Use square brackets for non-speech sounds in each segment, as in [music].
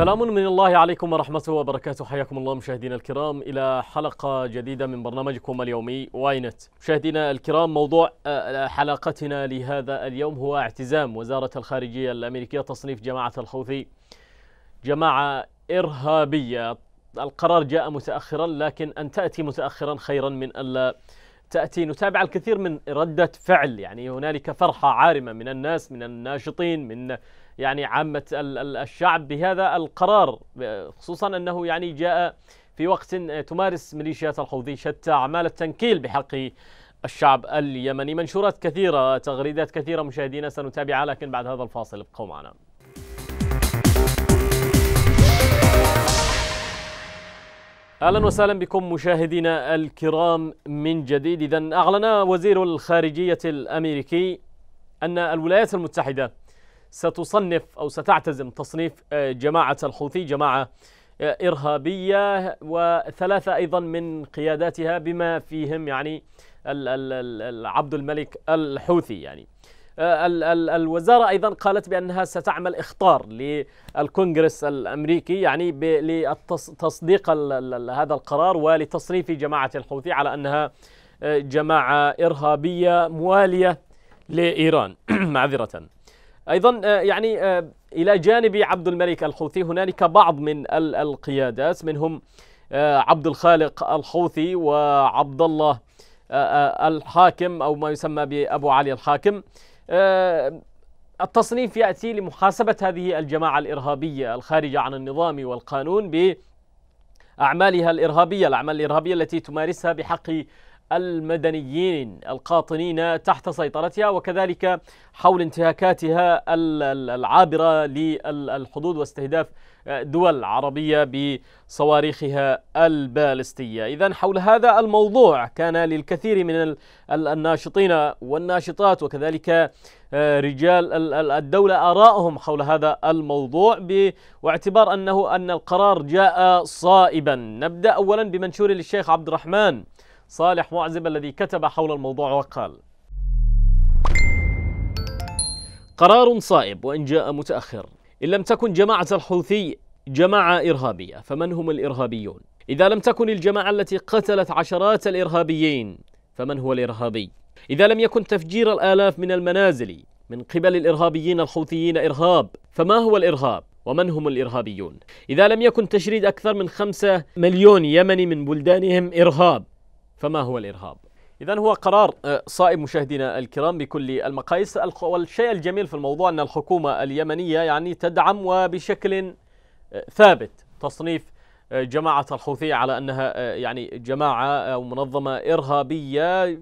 سلام من الله عليكم ورحمته وبركاته حياكم الله مشاهدينا الكرام إلى حلقة جديدة من برنامجكم اليومي واينت مشاهدينا الكرام موضوع آه، حلقتنا لهذا اليوم هو اعتزام وزارة الخارجية الأمريكية تصنيف جماعة الحوثي جماعة إرهابية القرار جاء متأخرا لكن أن تأتي متأخرا خيرا من ألا تأتي نتابع الكثير من ردة فعل يعني هنالك فرحة عارمة من الناس من الناشطين من يعني عامة الشعب بهذا القرار خصوصا أنه يعني جاء في وقت تمارس ميليشيات الحوثي شتى أعمال التنكيل بحق الشعب اليمني منشورات كثيرة تغريدات كثيرة مشاهدينا سنتابعها لكن بعد هذا الفاصل ابقوا معنا اهلا وسهلا بكم مشاهدينا الكرام من جديد اذا اعلن وزير الخارجيه الامريكي ان الولايات المتحده ستصنف أو ستعتزم تصنيف آه، جماعة الحوثي جماعة آه، إرهابية وثلاثة أيضا من قياداتها بما فيهم يعني عبد الملك الحوثي يعني آه، الوزارة أيضا قالت بأنها ستعمل إخطار للكونغرس الأمريكي يعني لتصديق هذا القرار ولتصنيف جماعة الحوثي على أنها جماعة إرهابية موالية لإيران [clears throat] معذرة أيضا آه، يعني آه، إلى جانب عبد الملك الحوثي هنالك بعض من القيادات منهم آه، عبد الخالق الحوثي وعبد الله الحاكم أو ما يسمى بأبو علي الحاكم التصنيف يأتي لمحاسبة هذه الجماعة الإرهابية الخارجة عن النظام والقانون بأعمالها الإرهابية الأعمال الإرهابية التي تمارسها بحق المدنيين القاطنين تحت سيطرتها وكذلك حول انتهاكاتها العابرة للحدود واستهداف دول عربية بصواريخها البالستية إذا حول هذا الموضوع كان للكثير من الناشطين والناشطات وكذلك آه، رجال الدولة آراءهم حول هذا الموضوع واعتبار أنه أن القرار جاء صائبا نبدأ أولا بمنشور للشيخ عبد الرحمن صالح معزب الذي كتب حول الموضوع وقال قرار صائب وإن جاء متأخر إن لم تكن جماعة الحوثي جماعة إرهابية فمن هم الإرهابيون؟ إذا لم تكن الجماعة التي قتلت عشرات الإرهابيين فمن هو الإرهابي؟ إذا لم يكن تفجير الآلاف من المنازل من قبل الإرهابيين الحوثيين إرهاب فما هو الإرهاب؟ ومن هم الإرهابيون؟ إذا لم يكن تشريد أكثر من خمسة مليون يمني من بلدانهم إرهاب فما هو الإرهاب؟ إذا هو قرار آه، صائب مشاهدينا الكرام بكل المقاييس والشيء الجميل في الموضوع أن الحكومة اليمنية يعني تدعم وبشكل آه، ثابت تصنيف آه، جماعة الحوثية على أنها يعني جماعة أو منظمة إرهابية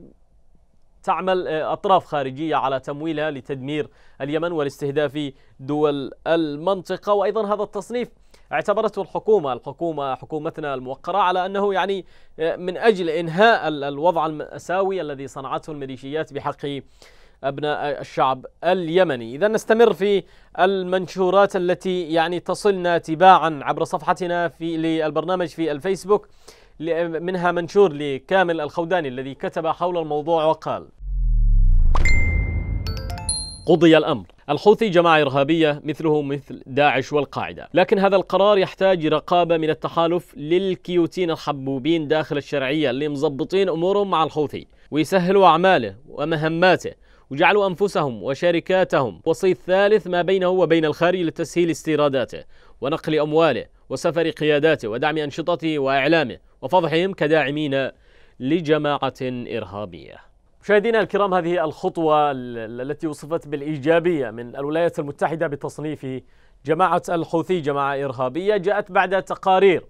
تعمل أطراف خارجية على تمويلها لتدمير اليمن والاستهداف دول المنطقة وأيضا هذا التصنيف اعتبرته الحكومة الحكومة حكومتنا الموقرة على أنه يعني آه، من أجل إنهاء الوضع المأساوي الذي صنعته الميليشيات بحق آه، أبناء الشعب اليمني إذا نستمر في المنشورات التي يعني تصلنا تباعا عبر صفحتنا في للبرنامج في الفيسبوك منها منشور لكامل الخوداني الذي كتب حول الموضوع وقال قضي الأمر الحوثي جماعة إرهابية مثله مثل داعش والقاعدة لكن هذا القرار يحتاج رقابة من التحالف للكيوتين الحبوبين داخل الشرعية اللي مزبطين أمورهم مع الحوثي ويسهلوا أعماله ومهماته وجعلوا أنفسهم وشركاتهم وصيد ثالث ما بينه وبين الخارج لتسهيل استيراداته ونقل أمواله وسفر قياداته ودعم أنشطته وإعلامه وفضحهم كداعمين لجماعة إرهابية مشاهدينا الكرام هذه الخطوة التي وصفت بالإيجابية من الولايات المتحدة بتصنيف جماعة الحوثي جماعة إرهابية جاءت بعد تقارير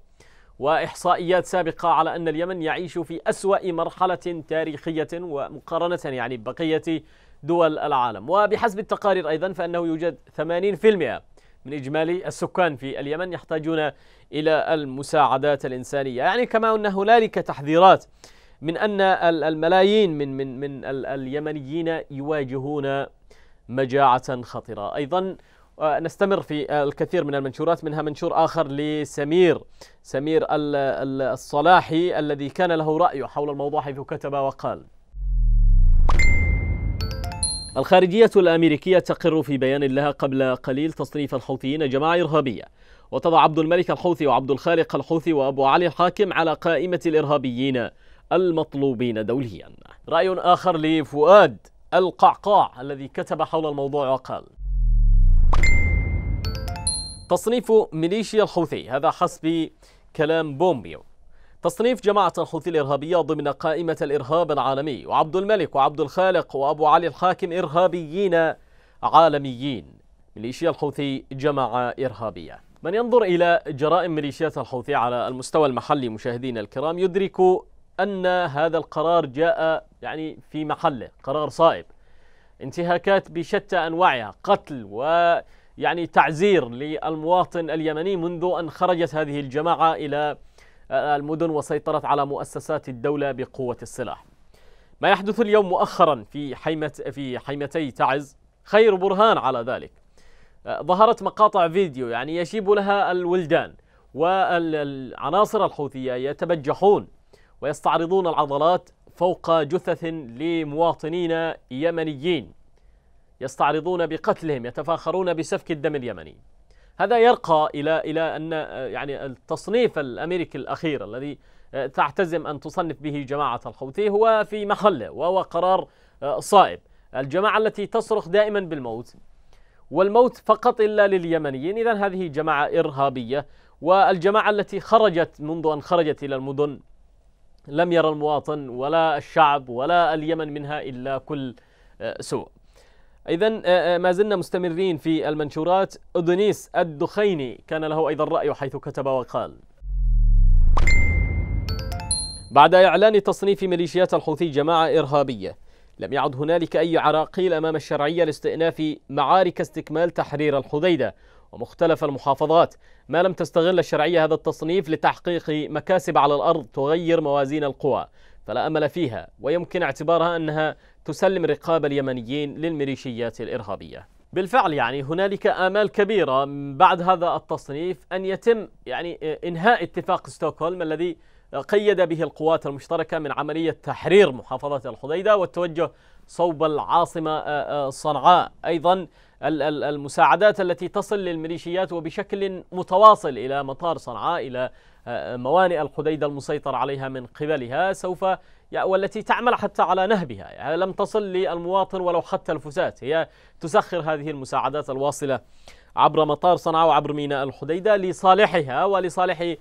وإحصائيات سابقة على أن اليمن يعيش في أسوأ مرحلة تاريخية ومقارنة يعني ببقية دول العالم وبحسب التقارير أيضا فأنه يوجد 80% من إجمالي السكان في اليمن يحتاجون إلى المساعدات الإنسانية يعني كما أن هنالك تحذيرات من أن الملايين من من من اليمنيين يواجهون مجاعة خطرة أيضا آه، نستمر في آه، الكثير من المنشورات منها منشور آخر لسمير سمير الصلاحي الذي كان له رأي حول الموضوع حيث كتب وقال الخارجية الأمريكية تقر في بيان لها قبل قليل تصنيف الحوثيين جماعة إرهابية وتضع عبد الملك الحوثي وعبد الخالق الحوثي وأبو علي الحاكم على قائمة الإرهابيين المطلوبين دوليا رأي آخر لفؤاد القعقاع الذي كتب حول الموضوع وقال تصنيف ميليشيا الحوثي هذا حسب كلام بومبيو تصنيف جماعة الحوثي الإرهابية ضمن قائمة الإرهاب العالمي وعبد الملك وعبد الخالق وأبو علي الحاكم إرهابيين عالميين ميليشيا الحوثي جماعة إرهابية من ينظر إلى جرائم ميليشيات الحوثي على المستوى المحلي مشاهدينا الكرام يدرك أن هذا القرار جاء يعني في محله قرار صائب انتهاكات بشتى أنواعها قتل ويعني تعزير للمواطن اليمني منذ أن خرجت هذه الجماعة إلى آه، المدن وسيطرت على مؤسسات الدولة بقوة السلاح ما يحدث اليوم مؤخرا في حيمة في حيمتي تعز خير برهان على ذلك آه، ظهرت مقاطع فيديو يعني يشيب لها الولدان والعناصر الحوثية يتبجحون ويستعرضون العضلات فوق جثث لمواطنين يمنيين يستعرضون بقتلهم يتفاخرون بسفك الدم اليمني هذا يرقى الى الى ان يعني التصنيف الامريكي الاخير الذي تعتزم ان تصنف به جماعه الحوثي هو في محله وهو قرار صائب الجماعه التي تصرخ دائما بالموت والموت فقط الا لليمنيين اذا هذه جماعه ارهابيه والجماعه التي خرجت منذ ان خرجت الى المدن لم يرى المواطن ولا الشعب ولا اليمن منها إلا كل آه، سوء إذا آه، آه، ما زلنا مستمرين في المنشورات أدونيس الدخيني كان له أيضا رأي حيث كتب وقال بعد إعلان تصنيف ميليشيات الحوثي جماعة إرهابية لم يعد هنالك أي عراقيل أمام الشرعية لاستئناف معارك استكمال تحرير الحديدة ومختلف المحافظات ما لم تستغل الشرعية هذا التصنيف لتحقيق مكاسب على الأرض تغير موازين القوى فلا أمل فيها ويمكن اعتبارها أنها تسلم رقاب اليمنيين للميليشيات الإرهابية بالفعل يعني هنالك آمال كبيرة بعد هذا التصنيف أن يتم يعني إنهاء اتفاق ستوكهولم الذي قيد به القوات المشتركة من عملية تحرير محافظة الحديدة والتوجه صوب العاصمة آه، آه، صنعاء أيضا المساعدات التي تصل للميليشيات وبشكل متواصل إلى مطار صنعاء إلى آه، موانئ الحديدة المسيطر عليها من قبلها سوف والتي تعمل حتى على نهبها يعني لم تصل للمواطن ولو حتى الفسات هي تسخر هذه المساعدات الواصلة عبر مطار صنعاء وعبر ميناء الحديدة لصالحها ولصالح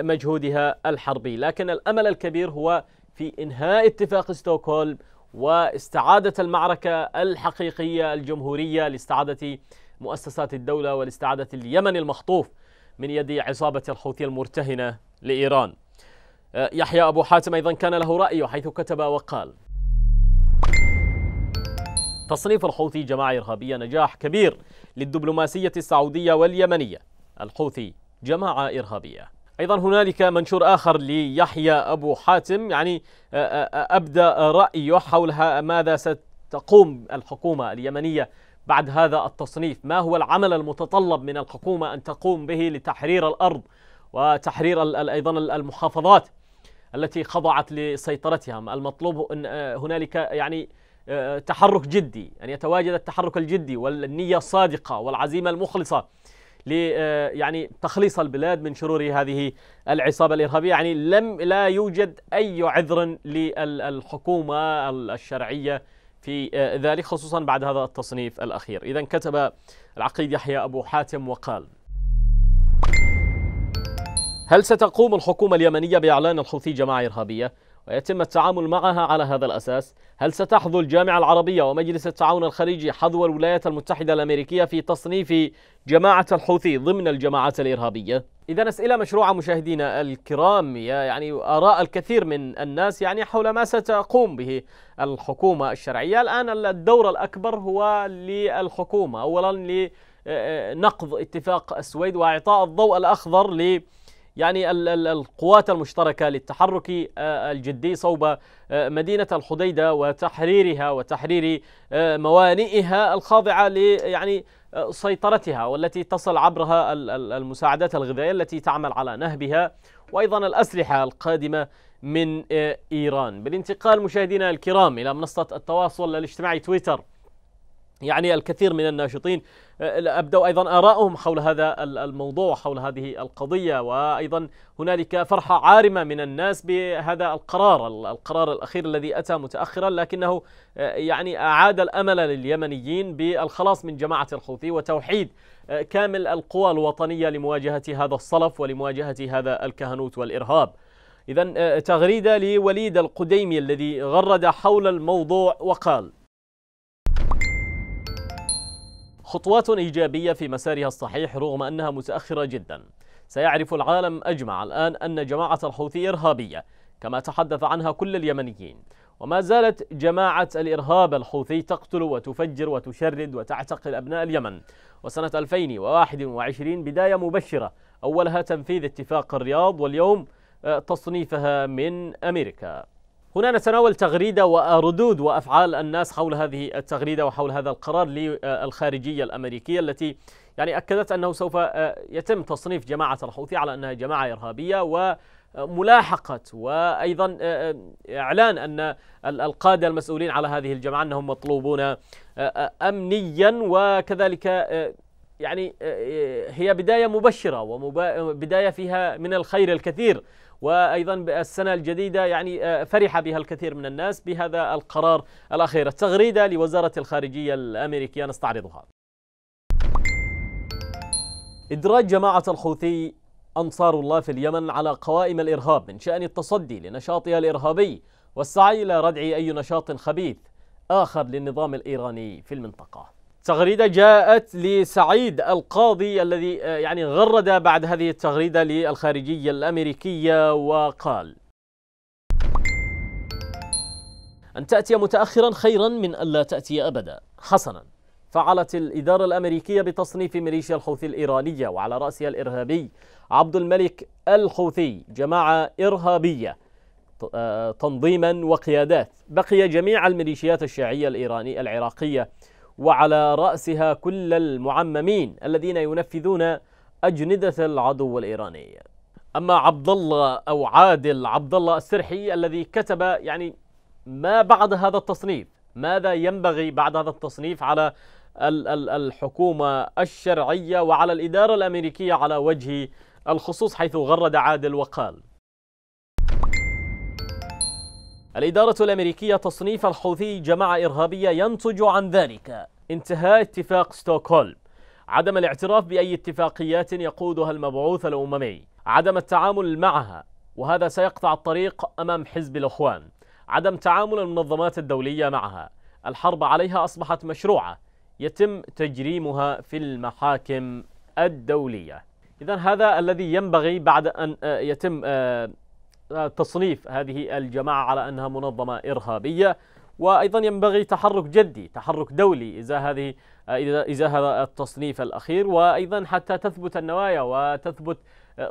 مجهودها الحربي لكن الأمل الكبير هو في إنهاء اتفاق ستوكهولم واستعادة المعركة الحقيقية الجمهورية لاستعادة مؤسسات الدولة ولاستعادة اليمن المخطوف من يد عصابة الحوثي المرتهنة لإيران آه، يحيى أبو حاتم أيضا كان له رأي حيث كتب وقال تصنيف الحوثي جماعة إرهابية نجاح كبير للدبلوماسية السعودية واليمنية الحوثي جماعة إرهابية أيضا هنالك منشور آخر ليحيى أبو حاتم يعني أبدى رأيه حول ماذا ستقوم الحكومة اليمنية بعد هذا التصنيف ما هو العمل المتطلب من الحكومة أن تقوم به لتحرير الأرض وتحرير أيضا المحافظات التي خضعت لسيطرتها المطلوب أن هنالك يعني تحرك جدي أن يتواجد التحرك الجدي والنية الصادقة والعزيمة المخلصة ل آه، يعني تخليص البلاد من شرور هذه العصابة الإرهابية يعني لم لا يوجد أي عذر للحكومة الشرعية في آه، ذلك خصوصا بعد هذا التصنيف الأخير إذا كتب العقيد يحيى أبو حاتم وقال هل ستقوم الحكومة اليمنية بإعلان الحوثي جماعة إرهابية؟ ويتم التعامل معها على هذا الأساس هل ستحظو الجامعة العربية ومجلس التعاون الخليجي حظو الولايات المتحدة الأمريكية في تصنيف جماعة الحوثي ضمن الجماعات الإرهابية؟ إذا أسئلة مشروعة مشاهدينا الكرام يعني آراء الكثير من الناس يعني حول ما ستقوم به الحكومة الشرعية الآن الدور الأكبر هو للحكومة أولا لنقض اتفاق السويد وإعطاء الضوء الأخضر ل يعني القوات المشتركة للتحرك آه، الجدي صوب آه، مدينة الحديدة وتحريرها وتحرير آه، موانئها الخاضعة يعني سيطرتها والتي تصل عبرها المساعدات الغذائية التي تعمل على نهبها وأيضا الأسلحة القادمة من إيران بالانتقال مشاهدينا الكرام إلى منصة التواصل الاجتماعي تويتر يعني الكثير من الناشطين أه، ابدوا ايضا ارائهم حول هذا الموضوع وحول هذه القضيه وايضا هنالك فرحه عارمه من الناس بهذا القرار القرار الاخير الذي اتى متاخرا لكنه أه، يعني اعاد الامل لليمنيين بالخلاص من جماعه الحوثي وتوحيد أه، كامل القوى الوطنيه لمواجهه هذا الصلف ولمواجهه هذا الكهنوت والارهاب. اذا تغريده لوليد القديمي الذي غرد حول الموضوع وقال: خطوات إيجابية في مسارها الصحيح رغم أنها متأخرة جدا سيعرف العالم أجمع الآن أن جماعة الحوثي إرهابية كما تحدث عنها كل اليمنيين وما زالت جماعة الإرهاب الحوثي تقتل وتفجر وتشرد وتعتقل أبناء اليمن وسنة 2021 بداية مبشرة أولها تنفيذ اتفاق الرياض واليوم آه، تصنيفها من أمريكا هنا نتناول تغريدة وردود وأفعال الناس حول هذه التغريدة وحول هذا القرار للخارجية الأمريكية التي يعني أكدت أنه سوف آه، يتم تصنيف جماعة الحوثي على أنها جماعة إرهابية وملاحقة وأيضا آه، آه، إعلان أن القادة المسؤولين على هذه الجماعة أنهم مطلوبون أمنيا وكذلك يعني هي بداية مبشرة وبداية فيها من الخير الكثير وأيضا السنة الجديدة يعني آه، فرح بها الكثير من الناس بهذا القرار الأخير التغريدة لوزارة الخارجية الأمريكية نستعرضها إدراج جماعة الحوثي أنصار الله في اليمن على قوائم الإرهاب من شأن التصدي لنشاطها الإرهابي والسعي إلى ردع أي نشاط خبيث آخر للنظام الإيراني في المنطقة تغريدة جاءت لسعيد القاضي الذي آه، يعني غرد بعد هذه التغريدة للخارجية الأمريكية وقال أن تأتي متأخرا خيرا من ألا تأتي أبدا حسنا فعلت الإدارة الأمريكية بتصنيف ميليشيا الحوثي الإيرانية وعلى رأسها الإرهابي عبد الملك الحوثي جماعة إرهابية آه، تنظيما وقيادات بقي جميع الميليشيات الشيعية الإيرانية العراقية وعلى رأسها كل المعممين الذين ينفذون أجندة العدو الإيراني أما عبد الله أو عادل عبد الله السرحي الذي كتب يعني ما بعد هذا التصنيف ماذا ينبغي بعد هذا التصنيف على الحكومة الشرعية وعلى الإدارة الأمريكية على وجه الخصوص حيث غرد عادل وقال الإدارة الأمريكية تصنيف الحوثي جماعة إرهابية ينتج عن ذلك انتهاء اتفاق ستوكهولم عدم الاعتراف بأي اتفاقيات يقودها المبعوث الأممي عدم التعامل معها وهذا سيقطع الطريق أمام حزب الأخوان عدم تعامل المنظمات الدولية معها الحرب عليها أصبحت مشروعة يتم تجريمها في المحاكم الدولية إذا هذا الذي ينبغي بعد أن آه، يتم آه، تصنيف هذه الجماعة على أنها منظمة إرهابية وأيضا ينبغي تحرك جدي تحرك دولي إذا هذه إذا هذا التصنيف الأخير وأيضا حتى تثبت النوايا وتثبت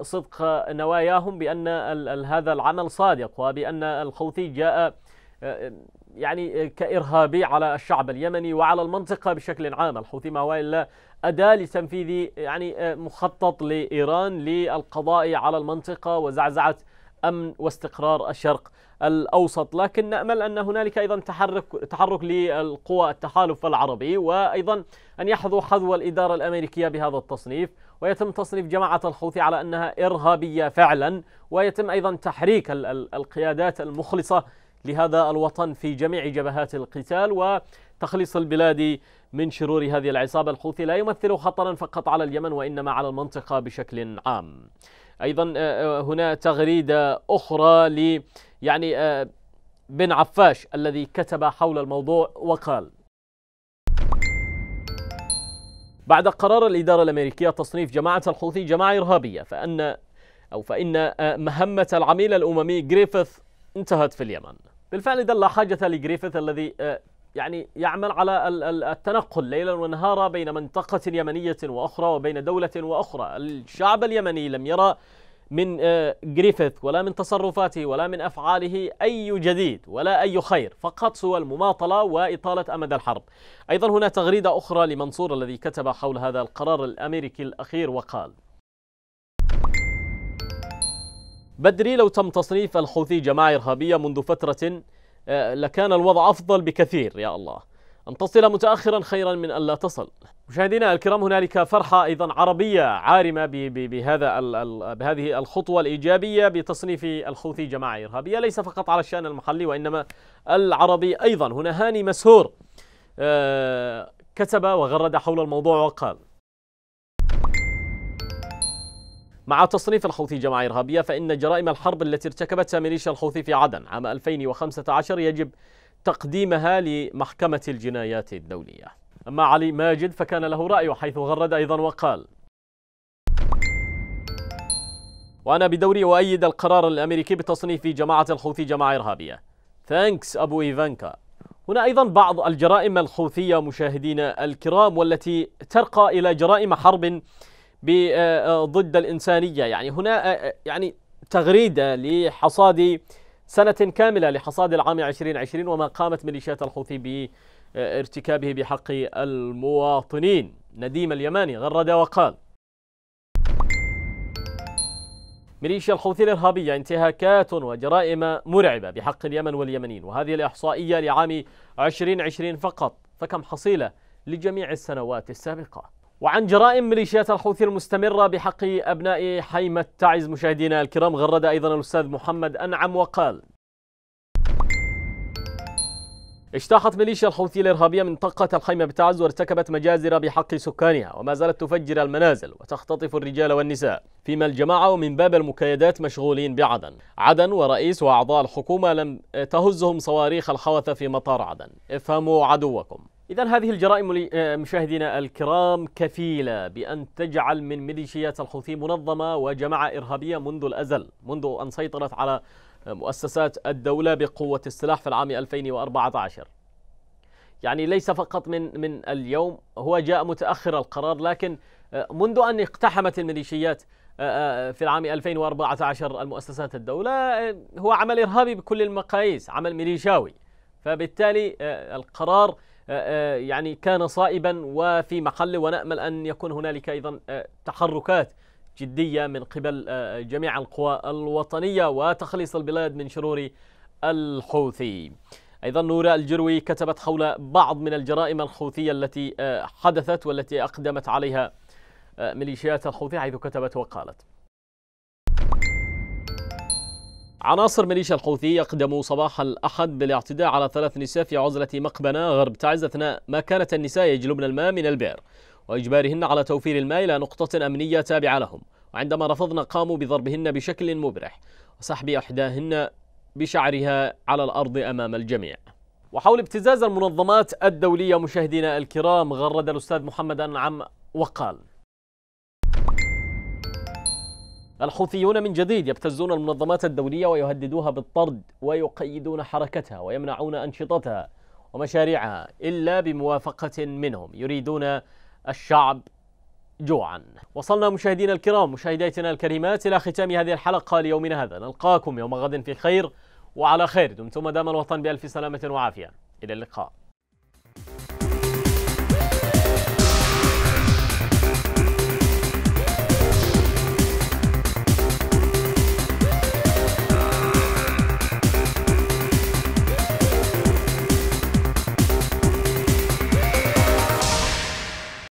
صدق نواياهم بأن هذا العمل صادق وبأن الخوثي جاء يعني كإرهابي على الشعب اليمني وعلى المنطقة بشكل عام الحوثي ما هو إلا أداة لتنفيذ يعني مخطط لإيران للقضاء على المنطقة وزعزعة امن واستقرار الشرق الاوسط، لكن نامل ان هنالك ايضا تحرك تحرك للقوى التحالف العربي وايضا ان يحظوا حظو الاداره الامريكيه بهذا التصنيف، ويتم تصنيف جماعه الحوثي على انها ارهابيه فعلا، ويتم ايضا تحريك القيادات المخلصه لهذا الوطن في جميع جبهات القتال وتخليص البلاد من شرور هذه العصابه الحوثي لا يمثل خطرا فقط على اليمن وانما على المنطقه بشكل عام. ايضا آه، آه، هنا تغريده اخرى ل يعني آه، بن عفاش الذي كتب حول الموضوع وقال بعد قرار الإدارة الأمريكية تصنيف جماعة الحوثي جماعة إرهابية فأن أو فإن مهمة العميل الأممي جريفيث انتهت في اليمن بالفعل لا حاجة لجريفيث الذي يعني يعمل على التنقل ليلا ونهارا بين منطقة يمنية وأخرى وبين دولة وأخرى الشعب اليمني لم يرى من جريفيث آه، ولا من تصرفاته ولا من أفعاله أي جديد ولا أي خير فقط سوى المماطلة وإطالة أمد الحرب أيضا هنا تغريدة أخرى لمنصور الذي كتب حول هذا القرار الأمريكي الأخير وقال بدري لو تم تصنيف الحوثي جماعة إرهابية منذ فترة آه، لكان الوضع أفضل بكثير يا الله أن تصل متأخرا خيرا من أن لا تصل مشاهدينا الكرام هنالك فرحة أيضا عربية عارمة بهذا بهذه الخطوة الإيجابية بتصنيف الخوثي جماعة إرهابية ليس فقط على الشأن المحلي وإنما العربي أيضا هنا هاني مسهور آه، كتب وغرد حول الموضوع وقال مع تصنيف الحوثي جماعة إرهابية فإن جرائم الحرب التي ارتكبتها ميليشيا الحوثي في عدن عام 2015 يجب تقديمها لمحكمة الجنايات الدولية أما علي ماجد فكان له رأي حيث غرد أيضا وقال وأنا بدوري أؤيد القرار الأمريكي بتصنيف جماعة الحوثي جماعة إرهابية ثانكس أبو إيفانكا هنا أيضا بعض الجرائم الحوثية مشاهدينا الكرام والتي ترقى إلى جرائم حرب آه، آه، ضد الإنسانية يعني هنا آه، يعني تغريدة لحصاد سنة كاملة لحصاد العام 2020 وما قامت ميليشيات الحوثي بارتكابه بحق المواطنين نديم اليماني غرد وقال ميليشيا الحوثي الإرهابية انتهاكات وجرائم مرعبة بحق اليمن واليمنيين وهذه الإحصائية لعام 2020 فقط فكم حصيلة لجميع السنوات السابقة وعن جرائم ميليشيات الحوثي المستمرة بحق أبناء حيمة تعز مشاهدينا الكرام غرد أيضا الأستاذ محمد أنعم وقال اجتاحت ميليشيا الحوثي الإرهابية منطقة الخيمة بتعز وارتكبت مجازر بحق سكانها وما زالت تفجر المنازل وتختطف الرجال والنساء فيما الجماعة ومن باب المكايدات مشغولين بعدن عدن ورئيس وأعضاء الحكومة لم تهزهم صواريخ الحوثة في مطار عدن افهموا عدوكم إذا هذه الجرائم مشاهدينا الكرام كفيلة بأن تجعل من ميليشيات الحوثي منظمة وجماعة إرهابية منذ الأزل منذ أن سيطرت على مؤسسات الدولة بقوة السلاح في العام 2014 يعني ليس فقط من من اليوم هو جاء متأخر القرار لكن منذ أن اقتحمت الميليشيات في العام 2014 المؤسسات الدولة هو عمل إرهابي بكل المقاييس عمل ميليشاوي فبالتالي القرار آه، آه، يعني كان صائبا وفي محله ونامل ان يكون هنالك ايضا آه، تحركات جديه من قبل جميع القوى الوطنيه وتخليص البلاد من شرور الحوثي. ايضا نوره الجروي كتبت حول بعض من الجرائم الحوثيه التي حدثت والتي اقدمت عليها ميليشيات الحوثي حيث كتبت وقالت: عناصر ميليشيا الحوثي يقدموا صباح الأحد بالاعتداء على ثلاث نساء في عزلة مقبنة غرب تعز أثناء ما كانت النساء يجلبن الماء من البئر وإجبارهن على توفير الماء إلى نقطة أمنية تابعة لهم وعندما رفضن قاموا بضربهن بشكل مبرح وسحب إحداهن بشعرها على الأرض أمام الجميع وحول ابتزاز المنظمات الدولية مشاهدينا الكرام غرد الأستاذ محمد أنعم وقال الحوثيون من جديد يبتزون المنظمات الدولية ويهددوها بالطرد ويقيدون حركتها ويمنعون أنشطتها ومشاريعها إلا بموافقة منهم يريدون الشعب جوعا وصلنا مشاهدينا الكرام مشاهداتنا الكريمات إلى ختام هذه الحلقة ليومنا هذا نلقاكم يوم غد في خير وعلى خير دمتم دام الوطن بألف سلامة وعافية إلى اللقاء